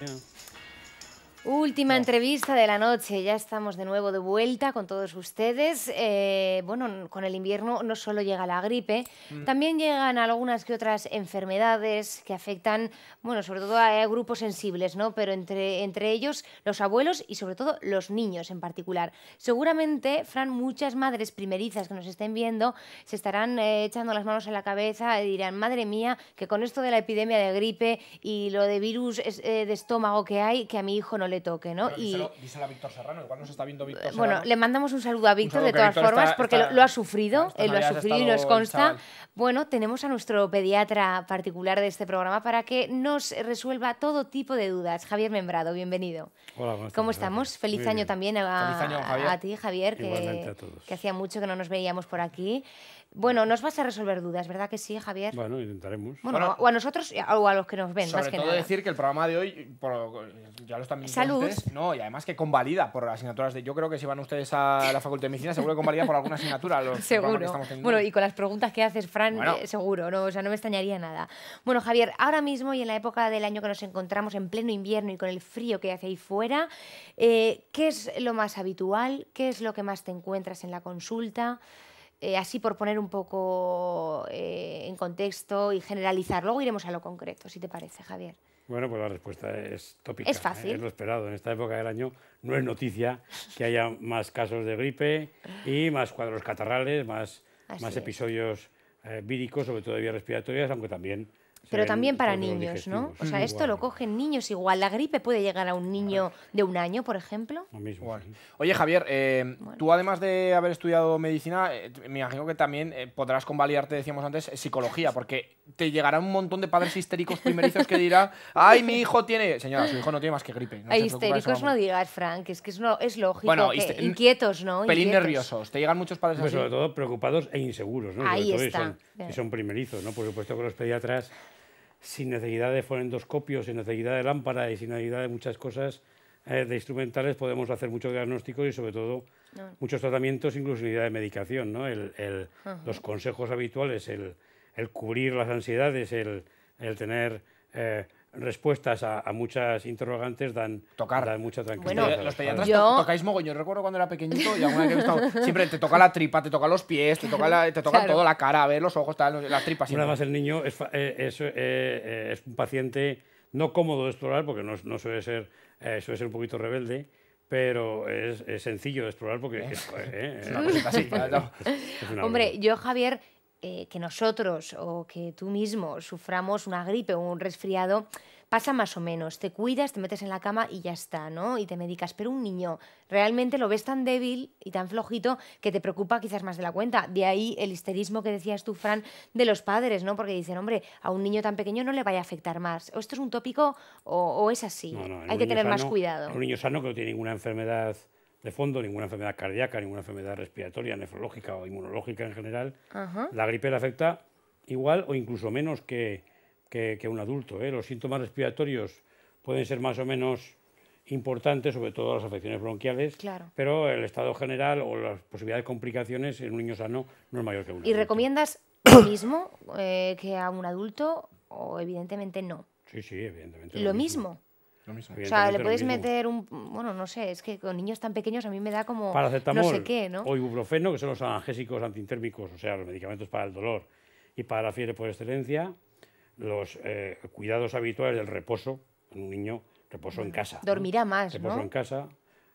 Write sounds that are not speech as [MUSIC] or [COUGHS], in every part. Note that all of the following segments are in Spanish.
Yeah. Última entrevista de la noche, ya estamos de nuevo de vuelta con todos ustedes. Eh, bueno, con el invierno no solo llega la gripe, mm. también llegan algunas que otras enfermedades que afectan, bueno, sobre todo a eh, grupos sensibles, ¿no? Pero entre, entre ellos los abuelos y sobre todo los niños en particular. Seguramente, Fran, muchas madres primerizas que nos estén viendo se estarán eh, echando las manos en la cabeza y dirán, madre mía, que con esto de la epidemia de gripe y lo de virus de estómago que hay, que a mi hijo no le toque, ¿no? y díselo, a Víctor Serrano, igual nos está viendo Víctor Serrano. Bueno, le mandamos un saludo a Víctor de todas formas porque lo, ha sufrido, él lo ha sufrido y nos consta. Bueno, tenemos a nuestro pediatra particular de este programa para que nos resuelva todo tipo de dudas. Javier Membrado, bienvenido. Hola, ¿Cómo estamos? Feliz año también a, ti, Javier, que, hacía mucho que no nos veíamos por aquí. Bueno, nos vas a resolver dudas, ¿verdad que sí, Javier? Bueno, intentaremos. Bueno, o a nosotros o a los que nos ven, más que todo decir que el programa de hoy, ya lo están viendo no, y además que convalida por las asignaturas de. Yo creo que si van ustedes a la Facultad de Medicina, seguro que convalida por alguna asignatura. [LAUGHS] seguro. Bueno, y con las preguntas que haces, Fran, eh, seguro, no, o sea, no me extrañaría nada. Bueno, Javier, ahora mismo y en la época del año que nos encontramos en pleno invierno y con el frío que hace ahí fuera, eh, ¿qué es lo más habitual? ¿Qué es lo que más te encuentras en la consulta? Eh, así por poner un poco en contexto y generalizar. Luego iremos a lo concreto, si te parece, Javier. Bueno, pues la respuesta es tópica. Es ¿eh? fácil. lo esperado. En esta época del año no es noticia que haya más casos de gripe y más cuadros catarrales, más, más episodios eh, víricos, sobre todo de vías respiratorias, aunque también pero también para niños, ¿no? O sea, mm, esto lo cogen niños igual. La gripe puede llegar a un niño de un año, por ejemplo. Oye, Javier, eh, tú además de haber estudiado medicina, eh, me imagino que también eh, podrás convalidarte, decíamos antes, psicología, porque te llegará un montón de padres histéricos primerizos que dirán [LAUGHS] ay, mi hijo tiene... Señora, su hijo no tiene más que gripe. histéricos no digas, Frank, es que es, no, es lógico. inquietos, ¿no? Pelín nerviosos. Te llegan muchos padres así? Sobre todo preocupados e inseguros, ¿no? Ahí está. y son primerizos, ¿no? Por supuesto que los pediatras sin necesidad de fonendoscopio, sin necesidad de lámpara y sin necesidad de muchas cosas eh, de instrumentales, podemos hacer muchos diagnósticos y sobre todo muchos tratamientos, incluso necesidad de medicación. ¿no? los consejos habituales, el, cubrir las ansiedades, el, tener... Eh, respuestas a, a, muchas interrogantes dan, tocar. Dan mucha tranquilidad. Bueno, los pediatras tocáis mogollón. Yo recuerdo cuando era pequeñito y alguna vez que he estado... [LAUGHS] siempre te toca la tripa, te toca los pies, te toca, la, te toca toda la cara, a ver los ojos, tal, las tripas. Nada más el niño es, eh, es, eh, eh, es, un paciente no cómodo de explorar porque no, no suele, ser, eh, suele ser un poquito rebelde pero es, es, sencillo de explorar porque es, eh, es así, [LAUGHS] Hombre, yo Javier eh, que nosotros o que tú mismo suframos una gripe o un resfriado, pasa más o menos. Te cuidas, te metes en la cama y ya está, ¿no? Y te medicas. Pero un niño realmente lo ves tan débil y tan flojito que te preocupa quizás más de la cuenta. De ahí el histerismo que decías tú, Fran, de los padres, ¿no? Porque dicen, hombre, a un niño tan pequeño no le vaya a afectar más. O esto es un tópico o, es así. Hay que tener más cuidado. Un niño sano que no tiene ninguna enfermedad de fondo, ninguna enfermedad cardíaca, ninguna enfermedad respiratoria, nefrológica o inmunológica en general, la gripe la afecta igual o incluso menos que, un adulto. ¿eh? Los síntomas respiratorios pueden ser más o menos importantes, sobre todo las afecciones bronquiales, pero el estado general o las posibilidades de complicaciones en un niño sano no es mayor que un ¿Y recomiendas [COUGHS] lo mismo eh, que a un adulto o evidentemente no? Sí, sí, evidentemente. ¿Lo, mismo. O sea, le podéis meter un. Bueno, no sé, es que con niños tan pequeños a mí me da como. Paracetamol, no sé qué, ¿no? O ibuprofeno, que son los analgésicos antitérmicos, o sea, los medicamentos para el dolor y para la fiebre por excelencia. Los eh, cuidados habituales del reposo en un niño, reposo en casa. Dormirá ¿no? más, Reposo en casa.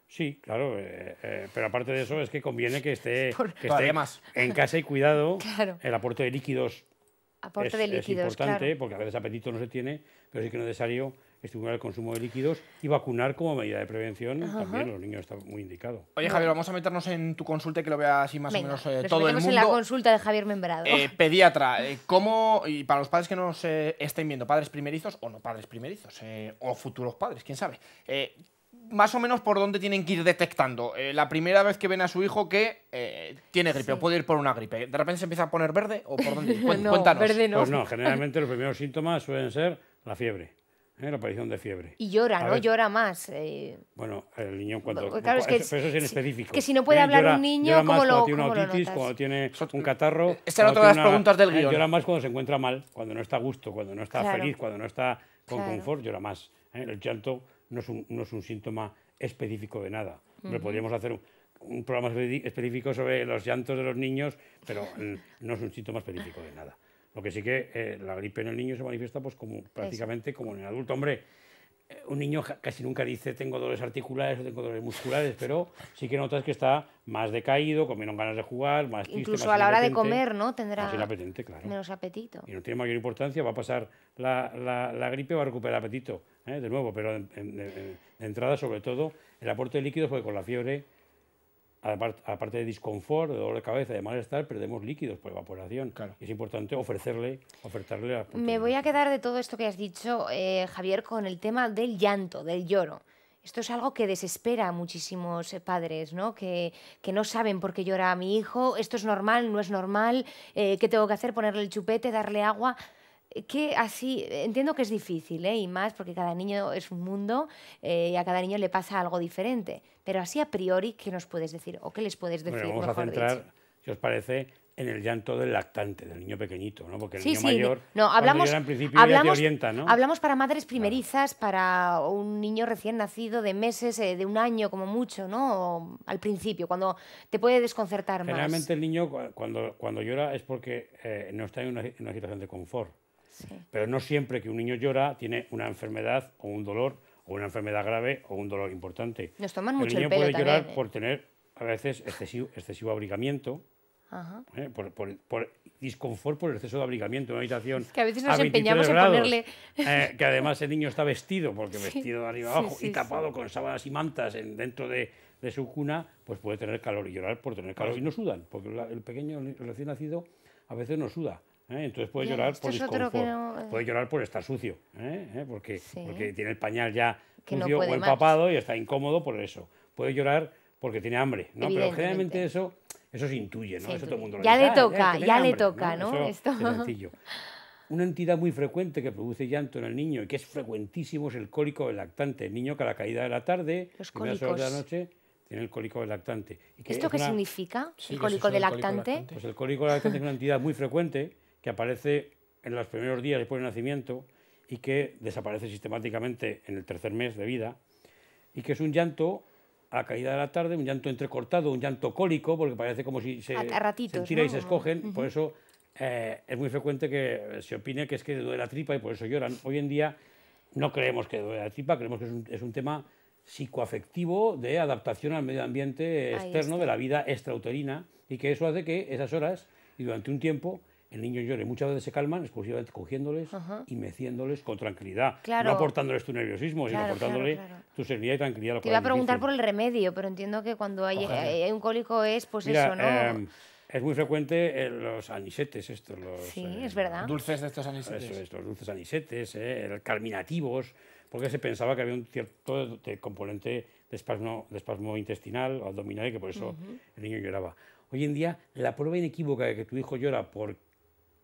Sí, claro, eh, eh, pero aparte de eso es que conviene que esté, [LAUGHS] que esté más. en casa y cuidado [LAUGHS] el aporte de líquidos aporte de líquidos. Es importante porque a veces apetito no se tiene, pero sí que es necesario estimular el consumo de líquidos y vacunar como medida de prevención también los niños está muy indicado. Oye Javier, vamos a meternos en tu consulta y que lo veas así más o menos eh, todo el mundo. en la consulta de Javier Membrado. Eh, pediatra, eh, ¿cómo, y para los padres que nos estén viendo, padres primerizos o no padres primerizos, o futuros padres, quién sabe, más o menos por dónde tienen que ir detectando. Eh, la primera vez que ven a su hijo que eh, tiene gripe o puede ir por una gripe. ¿De repente se empieza a poner verde o por dónde? [LAUGHS] Cuéntanos. Pues no, generalmente los primeros síntomas suelen ser la fiebre. ¿eh? La aparición de fiebre. Y llora, ¿no? Llora más. Bueno, el niño cuando... Claro, es que, eso, es Que si no puede hablar un niño, llora más lo, cuando tiene una otitis, cuando tiene un catarro... Estas otra todas las preguntas del guión. Llora más cuando se encuentra mal, cuando no está a gusto, cuando no está feliz, cuando no está con confort, llora más. El llanto no es un, síntoma específico de nada. podríamos hacer un, programa específico sobre los llantos de los niños, pero no es un síntoma específico de nada. Lo que sí que eh, la gripe en el niño se manifiesta pues, como, prácticamente como en el adulto. Hombre, un niño casi nunca dice tengo dolores articulares o tengo dolores musculares, pero sí que notas que está más decaído, con menos ganas de jugar, más Incluso a la hora de comer, ¿no? Tendrá menos apetito. Y no tiene mayor importancia, va a pasar la, la, o gripe, va a recuperar apetito, ¿eh? de nuevo, pero de entrada, sobre todo, el aporte de líquidos, porque con la fiebre aparte de disconfort, de dolor de cabeza, de malestar, perdemos líquidos por evaporación. Es importante ofrecerle, ofertarle Me voy a quedar de todo esto que has dicho, eh, Javier, con el tema del llanto, del lloro. Esto es algo que desespera a muchísimos eh, padres, ¿no? Que, que no saben por qué llora mi hijo, esto es normal, no es normal, eh, ¿qué tengo que hacer? Ponerle el chupete, darle agua. Eh, que así, eh, entiendo que es difícil, ¿eh? y más porque cada niño es un mundo y a cada niño le pasa algo diferente, pero así a priori, ¿qué nos puedes decir o qué les puedes decir? Bueno, vamos a centrar, si os parece, en el llanto del lactante, del niño pequeñito, Porque el sí, niño sí. mayor, no, hablamos, en principio hablamos, ya te orienta, Hablamos para madres primerizas, para un niño recién nacido de meses, de un año como mucho, ¿no? al principio, cuando te puede desconcertar Generalmente más. Generalmente el niño cuando, cuando llora es porque no está en una situación de confort. Pero no siempre que un niño llora tiene una enfermedad o un dolor o una enfermedad grave o un dolor importante. Nos toman mucho el niño puede llorar ¿eh? por tener a veces excesivo, abrigamiento. ¿eh? por, por, por, disconfort por el exceso de abrigamiento en una habitación. que a veces nos empeñamos en ponerle. Eh, que además el niño está vestido, porque vestido de arriba abajo y tapado con sábanas y mantas dentro de, su cuna, pues puede tener calor y llorar por tener calor. Y no sudan, porque el pequeño, recién nacido, a veces no suda. ¿eh? Entonces puede llorar por eh. puede llorar por estar sucio, ¿eh? Porque, porque tiene el pañal ya sucio o empapado y está incómodo por eso. Puede llorar porque tiene hambre, ¿no? Pero generalmente eso, eso se intuye, ¿no? eso mundo ya, le ah, toca, ya, le toca, ¿no? Esto... Una entidad muy frecuente que produce llanto en el niño y que es frecuentísimo es el cólico del lactante. El niño que a la caída de la tarde, a horas de la noche, tiene el cólico del lactante. ¿Esto qué significa? Pues ¿El cólico del Pues el cólico del lactante es una entidad muy frecuente que aparece en los primeros días después del nacimiento y que desaparece sistemáticamente en el tercer mes de vida, y que es un llanto a la caída de la tarde, un llanto entrecortado, un llanto cólico, porque parece como si se, ratitos, y se escogen, por eso eh, es muy frecuente que se opine que es que duele la tripa y por eso lloran. Hoy en día no creemos que duele la tripa, creemos que es un, es un tema psicoafectivo de adaptación al medio ambiente externo de la vida extrauterina y que eso hace que esas horas y durante un tiempo el niño llora y muchas veces se calman exclusivamente cogiéndoles y meciéndoles con tranquilidad. No aportándoles tu nerviosismo, sino aportándoles tu serenidad y tranquilidad. Lo Te iba a preguntar por el remedio, pero entiendo que cuando hay, eh, un cólico es pues eso, ¿no? Em, es muy frecuente eh, los anisetes estos. Los, eh, Dulces de estos anisetes. Eso, los dulces anisetes, calminativos, porque se pensaba que había un cierto componente de espasmo, espasmo intestinal o abdominal y que por eso el niño lloraba. Hoy en día, la prueba inequívoca de que tu hijo llora porque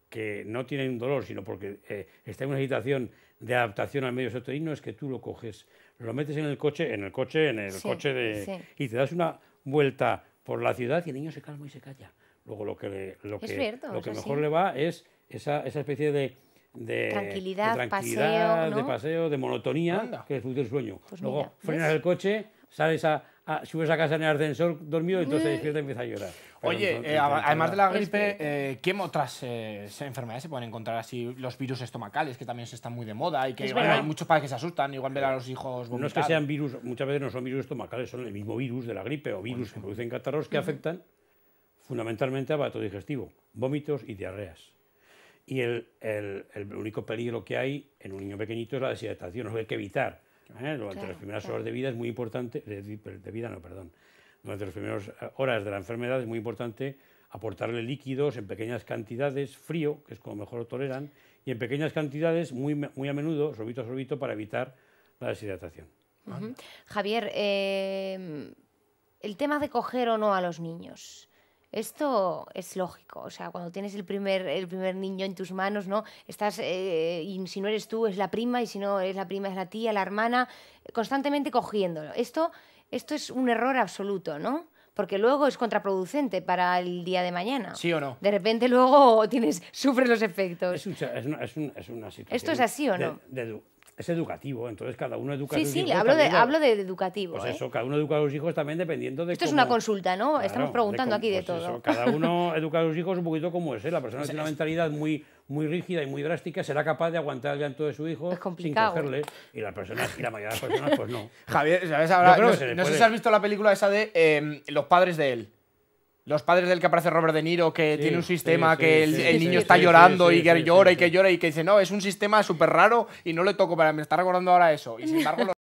que no tiene un dolor, sino porque eh, está en una situación de adaptación al medio sectorino, es que tú lo coges, lo metes en el coche, en el coche, en el coche de... Y te das una vuelta por la ciudad y el niño se calma y se calla. Luego lo que, lo que, lo que mejor le va es esa, esa especie de, tranquilidad, de, paseo, de paseo, de monotonía que es el sueño. Pues Luego frenas el coche, sales a, Ah, subes a casa en el ascensor dormido y entonces despierta eh. y empieza a llorar. Oye, eh, además de la gripe, este- eh, ¿qué otras enfermedades se pueden encontrar así? Los virus estomacales, que también se están muy de moda y que hay muchos padres que se asustan, igual ver a los hijos No es que sean virus, muchas veces no son virus estomacales, son el mismo virus de la gripe o virus que producen catarros que afectan fundamentalmente a aparato digestivo, vómitos y diarreas. Y el, único peligro que hay en un niño pequeñito es la deshidratación, no hay que evitar ¿Eh? Durante las primeras horas de vida es muy importante, de, vida no, perdón, las eh, horas de la enfermedad es muy importante aportarle líquidos en pequeñas cantidades, frío, que es como mejor lo toleran, y en pequeñas cantidades, muy, muy a menudo, sorbito a sorbito, para evitar la deshidratación. Javier, eh, el tema de coger o no a los niños. Esto es lógico, o sea, cuando tienes el primer, el primer niño en tus manos, ¿no? Estás, eh, y si no eres tú, es la prima, y si no es la prima, es la tía, la hermana, constantemente cogiéndolo. Esto, esto es un error absoluto, ¿no? porque luego es contraproducente para el día de mañana. ¿Sí o no? De repente luego [LAUGHS] tienes, sufres los efectos. Es, una, situación. ¿Esto es así o no? es educativo, entonces cada uno educa a sus hijos. Sí, hablo, de, hablo de educativo. Pues eso, cada uno educa a sus hijos también dependiendo de. Esto es una consulta, ¿no? Estamos preguntando aquí de pues todo. cada uno [LAUGHS] educa a sus hijos un poquito como es, ¿eh? La persona pues tiene una mentalidad muy, muy rígida y muy drástica, será capaz de aguantar el llanto de su hijo sin ¿eh? cogerle. Y, personas, la mayoría de las personas, pues no. [LAUGHS] Javier, ¿sabes? Ahora, no, sé si has visto la película esa de em, Los padres de él. Los padres del que aparece Robert De Niro, que tiene un sistema que el, niño está llorando y que llora y que llora y que dice, no, es un sistema súper raro y no le toco, para me está recordando ahora eso. Y sin embargo, [LAUGHS]